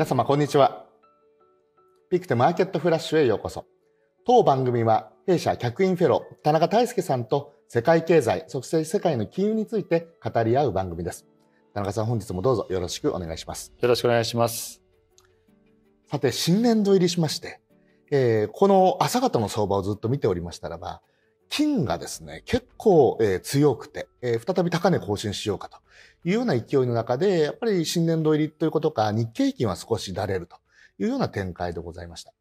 皆様こんにちは。ピクテマーケットフラッシュへようこそ。当番組は弊社客員フェロー田中大輔さんと世界経済、そして世界の金融について語り合う番組です。田中さん本日もどうぞよろしくお願いします。よろしくお願いします。さて新年度入りしまして、えー、この朝方の相場をずっと見ておりましたらば、金がですね、結構、えー、強くて、えー、再び高値更新しようかというような勢いの中で、やっぱり新年度入りということか、日経平均は少しだれるというような展開でございました。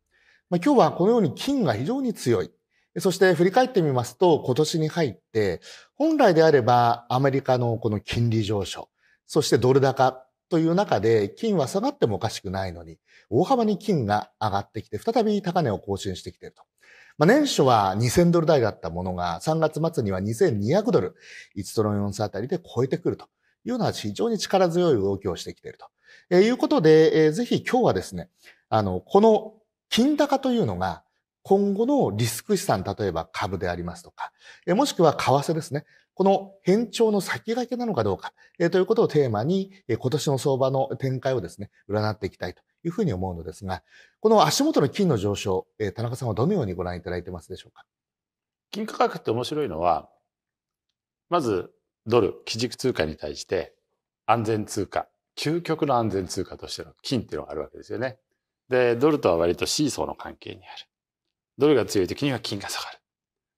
まあ、今日はこのように金が非常に強い。そして振り返ってみますと、今年に入って、本来であればアメリカのこの金利上昇、そしてドル高という中で、金は下がってもおかしくないのに、大幅に金が上がってきて、再び高値を更新してきていると。まあ、年初は2000ドル台だったものが、3月末には2200ドル、1トロン4差あたりで超えてくるというのは非常に力強い動きをしてきていると。えー、いうことで、えー、ぜひ今日はですね、あの、この金高というのが、今後のリスク資産、例えば株でありますとか、えー、もしくは為替ですね。この変調の先駆けなのかどうか、えー、ということをテーマに、えー、今年の相場の展開をですね、占っていきたいというふうに思うのですが、この足元の金の上昇、え田中さんはどのようにご覧いただいてますでしょうか。金価格って面白いのは、まずドル、基軸通貨に対して安全通貨、究極の安全通貨としての金っていうのがあるわけですよね。で、ドルとは割とシーソーの関係にある。ドルが強い時には金が下がる。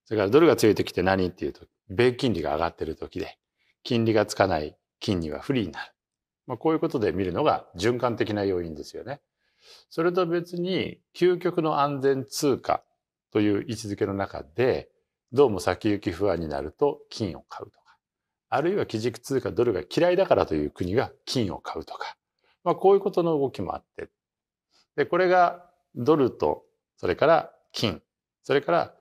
それからドルが強い時って何っていうと、米金利が上がってる時で、金利がつかない金には不利になる。まあ、こういうことで見るのが循環的な要因ですよね。それと別に究極の安全通貨という位置づけの中でどうも先行き不安になると金を買うとかあるいは基軸通貨ドルが嫌いだからという国が金を買うとか、まあ、こういうことの動きもあってでこれがドルとそれから金それから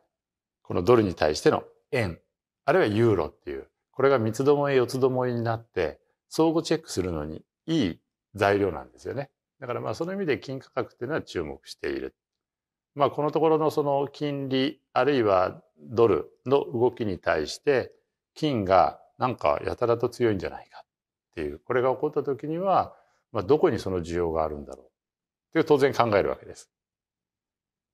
このドルに対しての円あるいはユーロっていうこれが三つどもえ四つどもえになって相互チェックするのにいい材料なんですよね。だからまあその意味で金価格っていうのは注目している。まあこのところのその金利あるいはドルの動きに対して金がなんかやたらと強いんじゃないかっていうこれが起こった時には、まあ、どこにその需要があるんだろうっていう当然考えるわけです。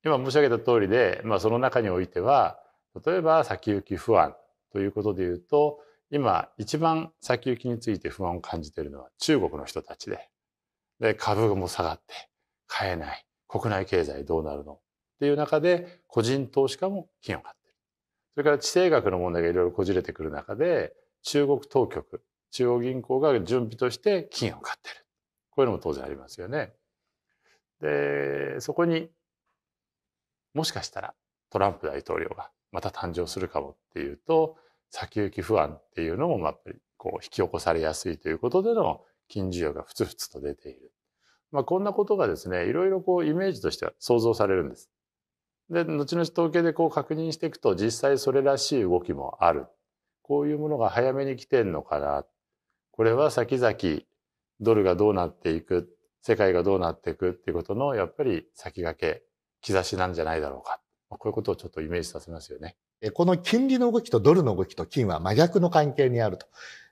今申し上げた通りで、まあ、その中においては例えば先行き不安ということで言うと今一番先行きについて不安を感じているのは中国の人たちで、で、株も下がって、買えない、国内経済どうなるのっていう中で、個人投資家も金を買ってる。それから地政学の問題がいろいろこじれてくる中で、中国当局、中央銀行が準備として金を買ってる。こういうのも当然ありますよね。で、そこにもしかしたらトランプ大統領がまた誕生するかもっていうと、先行き不安っていうのも、やっぱりこう引き起こされやすいということでの金需要がふつふつと出ている。まあ、こんなことがですね、いろいろこうイメージとしては想像されるんです。で、後々統計でこう確認していくと実際それらしい動きもある。こういうものが早めに来てんのかな。これは先々ドルがどうなっていく、世界がどうなっていくっていうことのやっぱり先駆け、兆しなんじゃないだろうか。こういうことをちょっとイメージさせますよね。この金利の動きとドルの動きと金は真逆の関係にあると。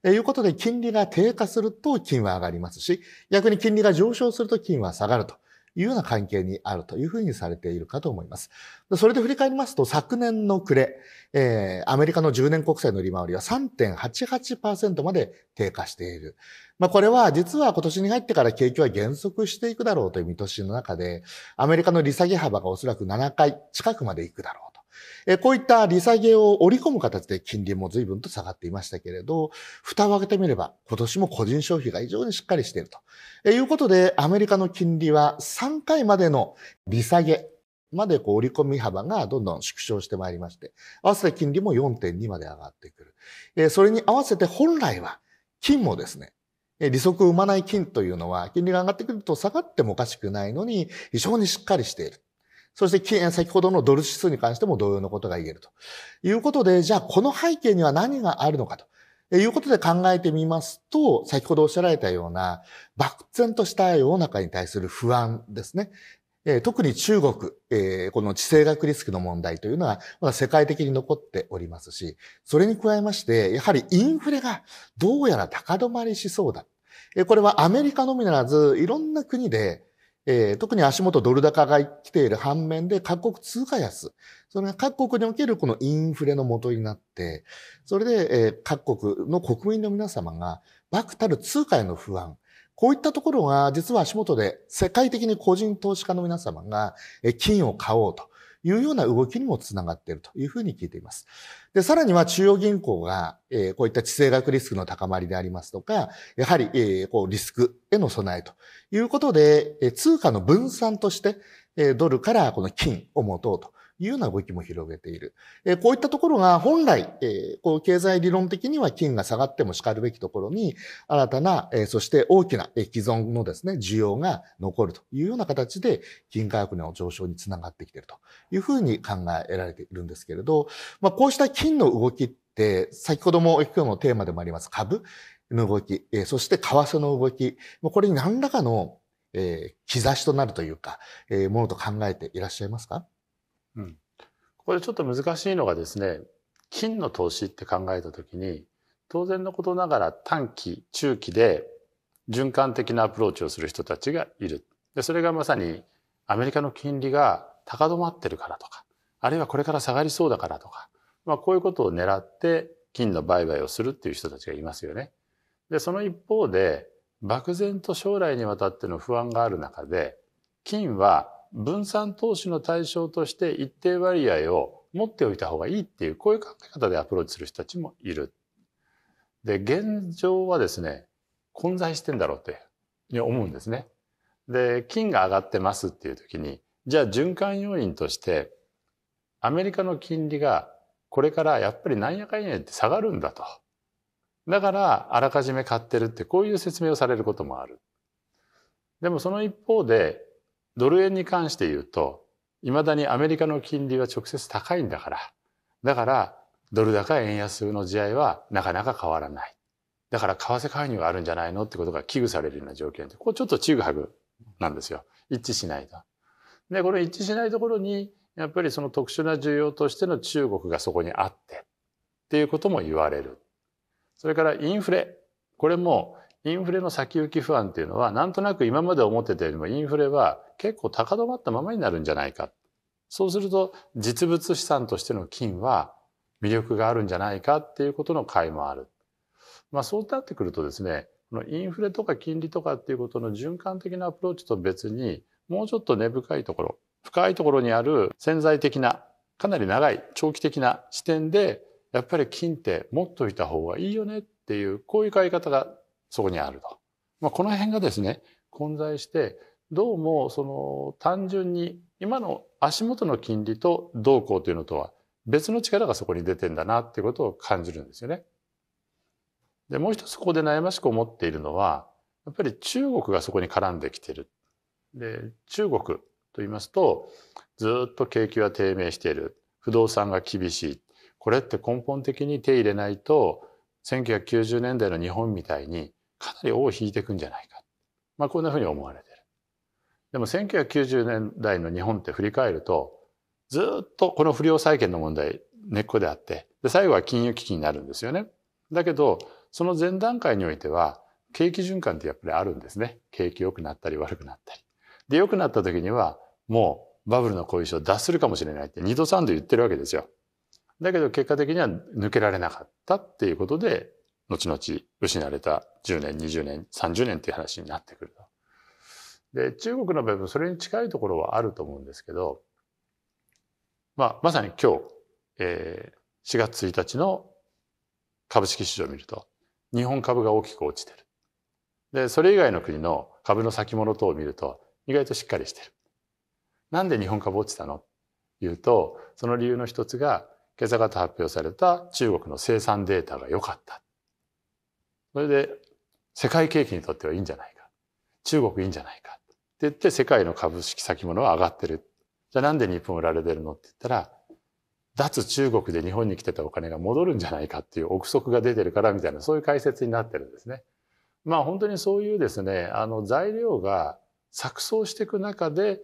いうことで、金利が低下すると金は上がりますし、逆に金利が上昇すると金は下がるというような関係にあるというふうにされているかと思います。それで振り返りますと、昨年の暮れ、えー、アメリカの10年国債の利回りは3.88%まで低下している。まあ、これは実は今年に入ってから景気は減速していくだろうという見通しの中で、アメリカの利下げ幅がおそらく7回近くまでいくだろう。えこういった利下げを織り込む形で金利も随分と下がっていましたけれど、蓋を開けてみれば今年も個人消費が非常にしっかりしていると。えいうことで、アメリカの金利は3回までの利下げまでこう織り込み幅がどんどん縮小してまいりまして、合わせて金利も4.2まで上がってくる。えそれに合わせて本来は金もですね、利息を生まない金というのは、金利が上がってくると下がってもおかしくないのに、非常にしっかりしている。そして先ほどのドル指数に関しても同様のことが言えるということで、じゃあこの背景には何があるのかと。いうことで考えてみますと、先ほどおっしゃられたような、漠然とした世の中に対する不安ですね。特に中国、この地政学リスクの問題というのは、まだ世界的に残っておりますし、それに加えまして、やはりインフレがどうやら高止まりしそうだ。これはアメリカのみならず、いろんな国でえー、特に足元ドル高が来ている反面で各国通貨安。それが各国におけるこのインフレの元になって、それで、えー、各国の国民の皆様が、バクたる通貨への不安。こういったところが、実は足元で世界的に個人投資家の皆様が、えー、金を買おうと。いうような動きにもつながっているというふうに聞いています。で、さらには中央銀行が、えー、こういった地政学リスクの高まりでありますとか、やはり、えー、こうリスクへの備えということで、えー、通貨の分散として、えー、ドルからこの金を持とうというような動きも広げている。えこういったところが本来、えこう経済理論的には金が下がっても叱るべきところに、新たな、えそして大きな、え既存のですね、需要が残るというような形で、金価格の上昇につながってきているというふうに考えられているんですけれど、まあ、こうした金の動きって、先ほども今日のテーマでもあります株の動き、えそして為替の動き、これに何らかの、え兆しとなるというか、えものと考えていらっしゃいますかうん、ここでちょっと難しいのがですね金の投資って考えた時に当然のことながら短期中期で循環的なアプローチをする人たちがいるでそれがまさにアメリカの金利が高止まってるからとかあるいはこれから下がりそうだからとか、まあ、こういうことを狙って金の売買をするっていう人たちがいますよね。でその一方で漠然と将来にわたっての不安がある中で金は分散投資の対象として一定割合を持っておいた方がいいっていうこういう考え方でアプローチする人たちもいる。で現状はですね混在してんだろうって思うんですね。で金が上がってますっていう時にじゃあ循環要因としてアメリカの金利がこれからやっぱりなんやかんや言って下がるんだと。だからあらかじめ買ってるってこういう説明をされることもある。でもその一方でドル円に関して言うと、いまだにアメリカの金利は直接高いんだから。だから、ドル高円安の試合はなかなか変わらない。だから、為替介入があるんじゃないのってことが危惧されるような条件で、これちょっとちぐはぐなんですよ。一致しないと。で、この一致しないところに、やっぱりその特殊な需要としての中国がそこにあって、っていうことも言われる。それからインフレ。これもインフレの先行き不安っていうのは、なんとなく今まで思ってたよりもインフレは結構高止まったままになるんじゃないか。そうすると、実物資産としての金は魅力があるんじゃないかっていうことの解もある。まあそうなってくるとですね、このインフレとか金利とかっていうことの循環的なアプローチと別に、もうちょっと根深いところ、深いところにある潜在的な、かなり長い、長期的な視点で、やっぱり金って持っといた方がいいよねっていう、こういう買い方がそこにあると。まあ、この辺がですね混在してどうもその単純に今の足元の金利と動向というのとは別の力がそこに出てんだなっていうことを感じるんですよね。でもう一つここで悩ましく思っているのはやっぱり中国がそこに絡んできてる。で中国と言いますとずっと景気は低迷している不動産が厳しいこれって根本的に手入れないと1990年代の日本みたいにかなり尾を引いていくんじゃないか、まあ、こんなふうに思われてる。でも1990年代の日本って振り返るとずっとこの不良債権の問題根っこであってで最後は金融危機になるんですよね。だけどその前段階においては景気循環ってやっぱりあるんですね。景気良くなったり悪くなったり。で良くなった時にはもうバブルの後遺症脱するかもしれないって2度3度言ってるわけですよ。だけど結果的には抜けられなかったっていうことで後々失われた10年、20年、30年という話になってくると。で、中国の部分、それに近いところはあると思うんですけど、まあ、まさに今日、えー、4月1日の株式市場を見ると、日本株が大きく落ちてる。で、それ以外の国の株の先物等を見ると、意外としっかりしてる。なんで日本株落ちたのというと、その理由の一つが、今朝方発表された中国の生産データが良かった。それで世界景気にとってはいいんじゃないか中国いいんじゃないかって言って世界の株式先物は上がってるじゃあなんで日本売られてるのって言ったら脱中国で日本に来てたお金が戻るんじゃないかっていう憶測が出てるからみたいなそういう解説になってるんですね。まあ本当にそういうですねあの材料が錯綜していく中で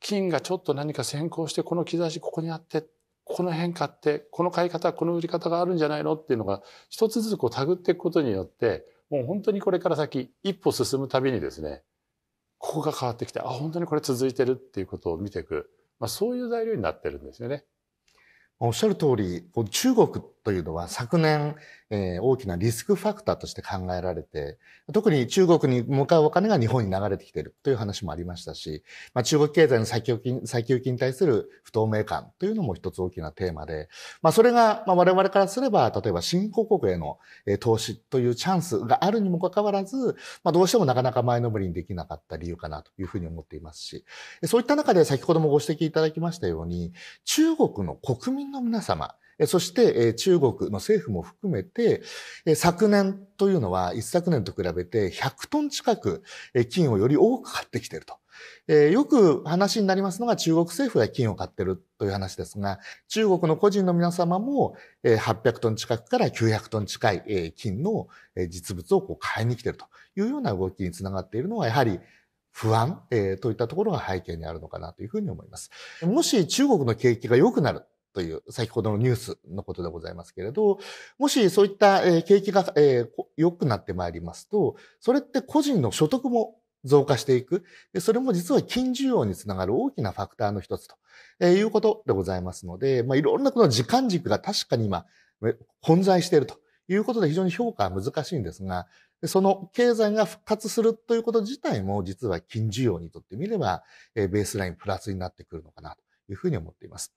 金がちょっと何か先行してこの兆しここにあってこの辺買って、この買い方、この売り方があるんじゃないのっていうのが、一つずつこう手繰っていくことによって、もう本当にこれから先、一歩進むたびにですね、ここが変わってきて、あ、本当にこれ続いてるっていうことを見ていく。まあそういう材料になってるんですよね。おっしゃる通り、中国っというのは昨年、えー、大きなリスクファクターとして考えられて、特に中国に向かうお金が日本に流れてきているという話もありましたし、まあ、中国経済の最強き最強きに対する不透明感というのも一つ大きなテーマで、まあ、それが、まあ、我々からすれば、例えば新興国への投資というチャンスがあるにもかかわらず、まあ、どうしてもなかなか前のめりにできなかった理由かなというふうに思っていますし、そういった中で先ほどもご指摘いただきましたように、中国の国民の皆様、そして中国の政府も含めて、昨年というのは一昨年と比べて100トン近く金をより多く買ってきていると。えよく話になりますのが中国政府が金を買ってるという話ですが、中国の個人の皆様も、え800トン近くから900トン近い、え金の、え実物をこう買いに来ているというような動きにつながっているのは、やはり不安、えといったところが背景にあるのかなというふうに思います。もし中国の景気が良くなるという、先ほどのニュースのことでございますけれど、もしそういった景気が良くなってまいりますと、それって個人の所得も増加していく。それも実は金需要につながる大きなファクターの一つということでございますので、まあ、いろんなこの時間軸が確かに今混在しているということで非常に評価は難しいんですが、その経済が復活するということ自体も実は金需要にとってみれば、ベースラインプラスになってくるのかなというふうに思っています。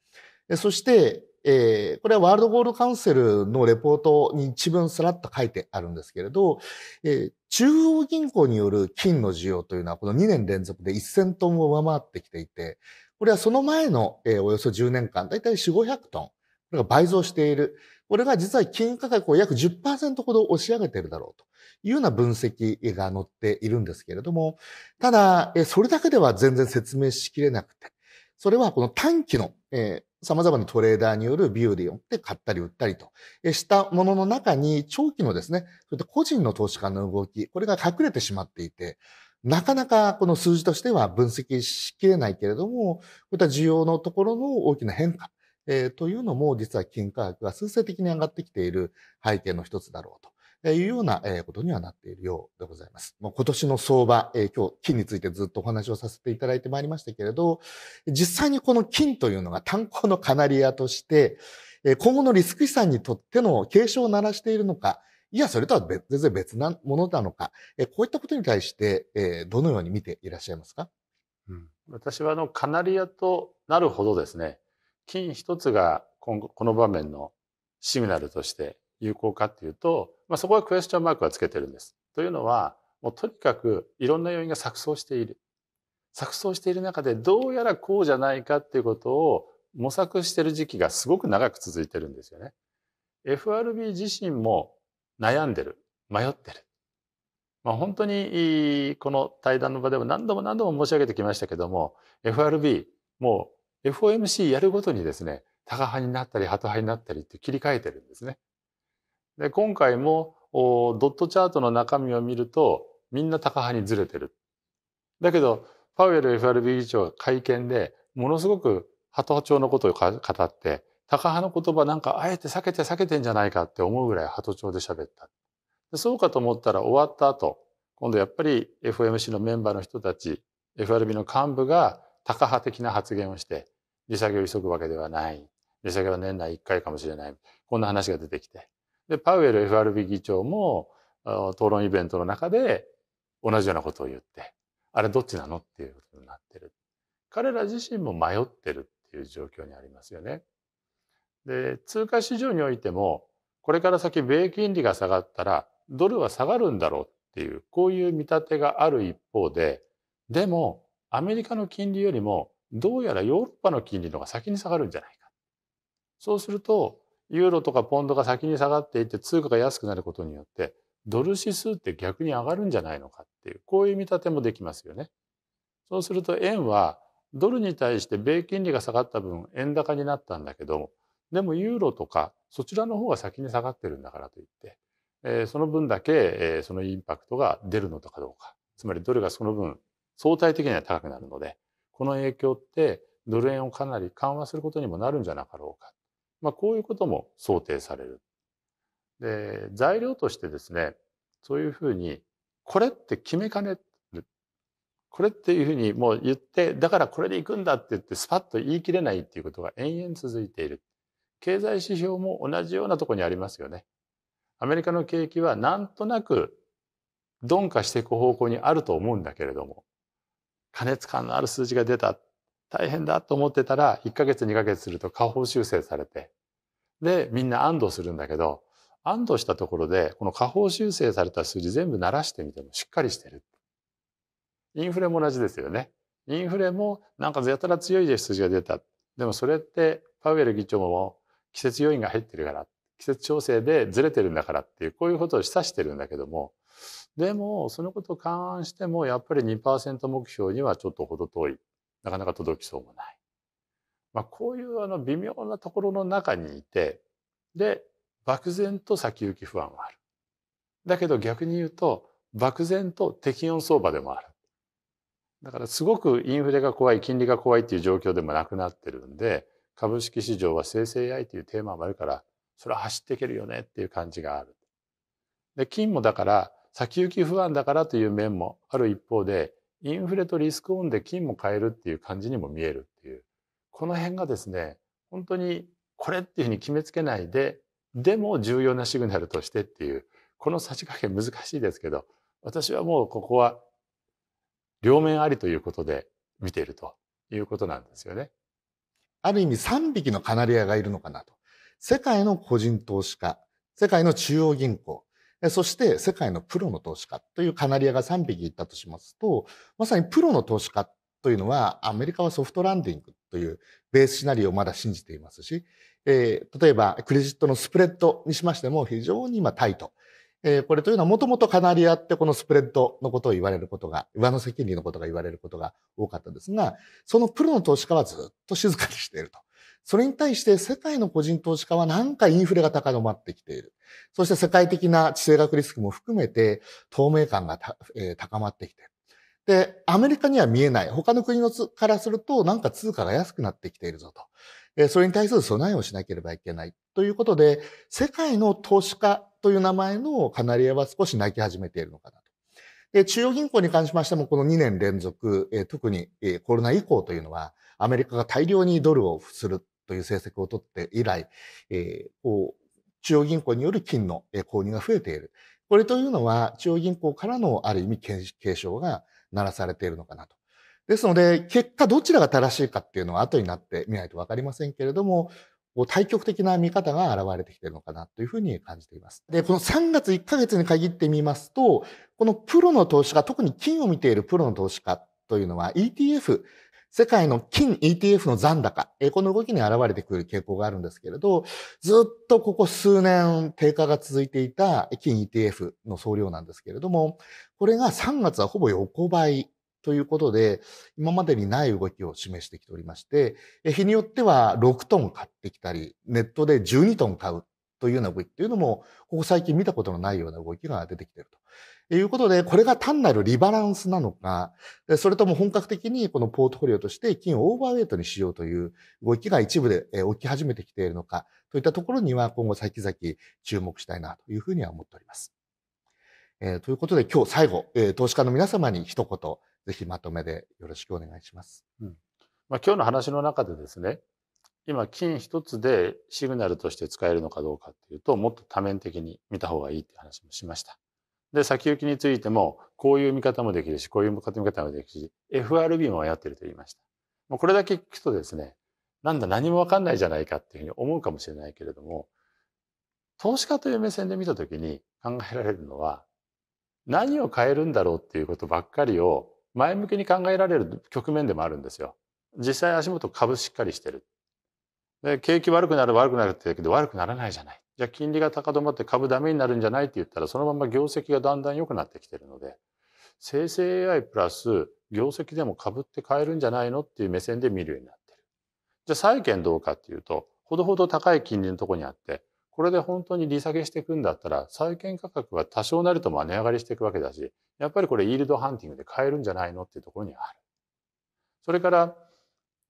そして、えー、これはワールドゴールドカウンセルのレポートに一文さらっと書いてあるんですけれど、えー、中央銀行による金の需要というのはこの2年連続で1000トンを上回ってきていて、これはその前の、えー、およそ10年間、だいたい4、500トン、これが倍増している。これが実は金価格を約10%ほど押し上げているだろうというような分析が載っているんですけれども、ただ、それだけでは全然説明しきれなくて、それはこの短期のえま様々なトレーダーによるビューでよって買ったり売ったりとしたものの中に長期のですね、それと個人の投資家の動き、これが隠れてしまっていて、なかなかこの数字としては分析しきれないけれども、こういった需要のところの大きな変化、えー、というのも実は金価格が数勢的に上がってきている背景の一つだろうというようなことにはなっているようでございます。今年の相場、え今日金についてずっとお話をさせていただいてまいりましたけれど、実際にこの金というのが炭鉱のカナリアとして、今後のリスク資産にとっての警鐘を鳴らしているのか、いや、それとは全然別なものなのか、こういったことに対して、どのように見ていらっしゃいますか、うん、私はあのカナリアとなるほどですね、金一つが今後この場面のシグナルとして有効かっていうと、まあ、そこはクエスチョンマークはつけてるんです。というのはもうとにかくいろんな要因が錯綜している。錯綜している中でどうやらこうじゃないかっていうことを模索してる時期がすごく長く続いてるんですよね。FRB 自身も悩んでる。迷ってる。まあ、本当にこの対談の場でも何度も何度も申し上げてきましたけども FRB もう FOMC やるごとにですねタカ派になったりハト派になったりって切り替えてるんですね。で今回もドットチャートの中身を見るとみんな高派にずれてる。だけどパウエル FRB 議長が会見でものすごく鳩波長のことを語って高派の言葉なんかあえて避けて避けてんじゃないかって思うぐらい鳩長で喋った。そうかと思ったら終わった後今度やっぱり FOMC のメンバーの人たち FRB の幹部が高派的な発言をして利下げを急ぐわけではない利下げは年内1回かもしれないこんな話が出てきてで、パウエル FRB 議長も、討論イベントの中で同じようなことを言って、あれどっちなのっていうことになってる。彼ら自身も迷ってるっていう状況にありますよね。で、通貨市場においても、これから先米金利が下がったら、ドルは下がるんだろうっていう、こういう見立てがある一方で、でも、アメリカの金利よりも、どうやらヨーロッパの金利の方が先に下がるんじゃないか。そうすると、ユーロとかポンドが先に下がっていって通貨が安くなることによってドル指数って逆に上がるんじゃないのかっていうこういう見立てもできますよね。そうすると円はドルに対して米金利が下がった分円高になったんだけどでもユーロとかそちらの方が先に下がってるんだからといって、えー、その分だけ、えー、そのインパクトが出るのかどうかつまりドルがその分相対的には高くなるのでこの影響ってドル円をかなり緩和することにもなるんじゃなかろうかまあ、こういうことも想定される。で材料としてですねそういうふうにこれって決めかねるこれっていうふうにもう言ってだからこれでいくんだって言ってスパッと言い切れないっていうことが延々続いている経済指標も同じようなとこにありますよねアメリカの景気はなんとなく鈍化していく方向にあると思うんだけれども過熱感のある数字が出た大変だと思ってたら1ヶ月2ヶ月すると下方修正されてでみんな安堵するんだけど安堵したところでこの下方修正された数字全部鳴らしてみてもしっかりしてる。インフレも同じですよね。インフレもなんかやたら強いで数字が出た。でもそれってパウエル議長も季節要因が入ってるから季節調整でずれてるんだからっていうこういうことを示唆してるんだけどもでもそのことを勘案してもやっぱり2%目標にはちょっと程遠いなかなか届きそうもない。まあ、こういうあの微妙なところの中にいてで漠然と先行き不安はある。だけど逆に言うと漠然と適温相場でもある。だからすごくインフレが怖い金利が怖いっていう状況でもなくなってるんで株式市場は生成 AI というテーマもあるからそれは走っていけるよねっていう感じがある。で金もだから先行き不安だからという面もある一方でインフレとリスクオンで金も買えるっていう感じにも見えるっていうこの辺がですね本当にこれっていうふうに決めつけないででも重要なシグナルとしてっていうこのさし加減難しいですけど私はもうここは両面ありということで見ているということなんですよね。ある意味3匹のカナリアがいるのかなと。世界の個人投資家、世界の中央銀行、そして世界のプロの投資家というカナリアが3匹いたとしますと、まさにプロの投資家というのは、アメリカはソフトランディングというベースシナリオをまだ信じていますし、えー、例えばクレジットのスプレッドにしましても非常に今タイト。えー、これというのはもともとカナリアってこのスプレッドのことを言われることが、上乗せ金利のことが言われることが多かったですが、そのプロの投資家はずっと静かにしていると。それに対して世界の個人投資家はなんかインフレが高まってきている。そして世界的な地政学リスクも含めて透明感が、えー、高まってきている。で、アメリカには見えない。他の国のからするとなんか通貨が安くなってきているぞと。それに対する備えをしなければいけない。ということで、世界の投資家という名前のカナリアは少し泣き始めているのかなと。で、中央銀行に関しましてもこの2年連続、特にコロナ以降というのはアメリカが大量にドルを付するという成績を取って以来、えー、中央銀行による金の購入が増えている。これというのは中央銀行からのある意味警鐘が鳴らされているのかなと。ですので、結果どちらが正しいかっていうのは後になってみないとわかりませんけれども、対極的な見方が現れてきているのかなというふうに感じています。で、この3月1ヶ月に限ってみますと、このプロの投資家、特に金を見ているプロの投資家というのは ETF 世界の金 ETF の残高、この動きに現れてくる傾向があるんですけれど、ずっとここ数年低下が続いていた金 ETF の総量なんですけれども、これが3月はほぼ横ばいということで、今までにない動きを示してきておりまして、日によっては6トン買ってきたり、ネットで12トン買うというような動きっていうのも、ここ最近見たことのないような動きが出てきていると。いうことで、これが単なるリバランスなのか、それとも本格的にこのポートフォリオとして金をオーバーウェイトにしようという動きが一部で起き始めてきているのか、といったところには今後先々注目したいなというふうには思っております。えー、ということで今日最後、えー、投資家の皆様に一言、ぜひまとめでよろしくお願いします。うんまあ、今日の話の中でですね、今金一つでシグナルとして使えるのかどうかっていうともっと多面的に見た方がいいっていう話もしました。で先行きについてもこういう見方もできるしこういう見方もできるし FRB もやってると言いました。もうこれだけ聞くとですねなんだ何も分かんないじゃないかっていうふうに思うかもしれないけれども投資家という目線で見た時に考えられるのは何を変えるんだろうっていうことばっかりを前向きに考えられる局面でもあるんですよ。実際足元株しっかりしてる。で景気悪くなる悪くなるって言うけど悪くならないじゃない。じゃあ金利が高止まって株ダメになるんじゃないって言ったらそのまま業績がだんだん良くなってきてるので生成 AI プラス業績でも株って買えるんじゃないのっていう目線で見るようになってる。じゃあ債券どうかっていうとほどほど高い金利のとこにあってこれで本当に利下げしていくんだったら債券価格は多少なりとも値上がりしていくわけだしやっぱりこれイールドハンティングで買えるんじゃないのっていうところにある。それから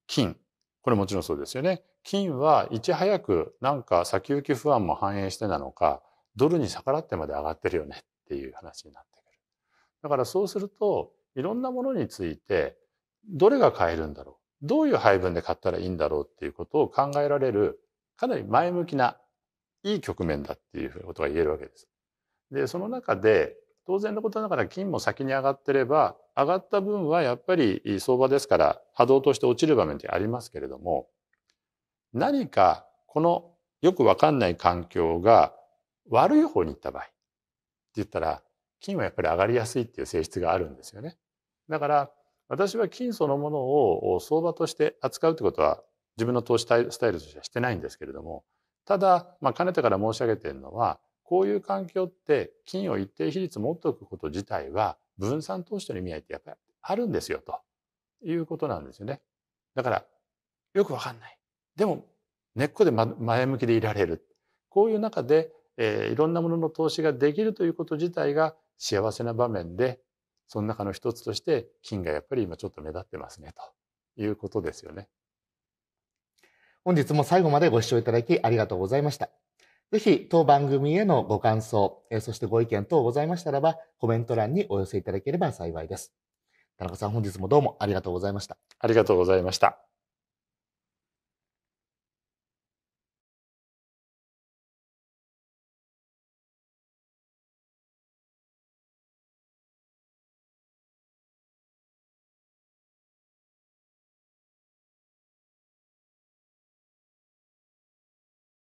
金これもちろんそうですよね金はいち早くなんか先行き不安も反映してなのかドルに逆らってまで上がってるよねっていう話になってくる。だからそうするといろんなものについてどれが買えるんだろうどういう配分で買ったらいいんだろうっていうことを考えられるかなり前向きないい局面だっていうことが言えるわけです。でその中で当然のことながら金も先に上がってれば上がった分はやっぱり相場ですから波動として落ちる場面ってありますけれども何かこのよくわかんない環境が悪い方に行った場合って言ったら金はやっぱり上がりやすいっていう性質があるんですよね。だから私は金そのものを相場として扱うってことは自分の投資スタイルとしてはしてないんですけれどもただ、まあ、かねてから申し上げているのはこういう環境って金を一定比率持っておくこと自体は分散投資という意味合いってやっぱりあるんですよということなんですよね。だからよくわかんない。でも根っこで前向きでいられるこういう中で、えー、いろんなものの投資ができるということ自体が幸せな場面でその中の一つとして金がやっぱり今ちょっと目立ってますねということですよね。本日も最後までご視聴いただきありがとうございました。ぜひ当番組へのご感想、えそしてご意見等ございましたらばコメント欄にお寄せいただければ幸いです。田中さん本日もどうもありがとうございました。ありがとうございました。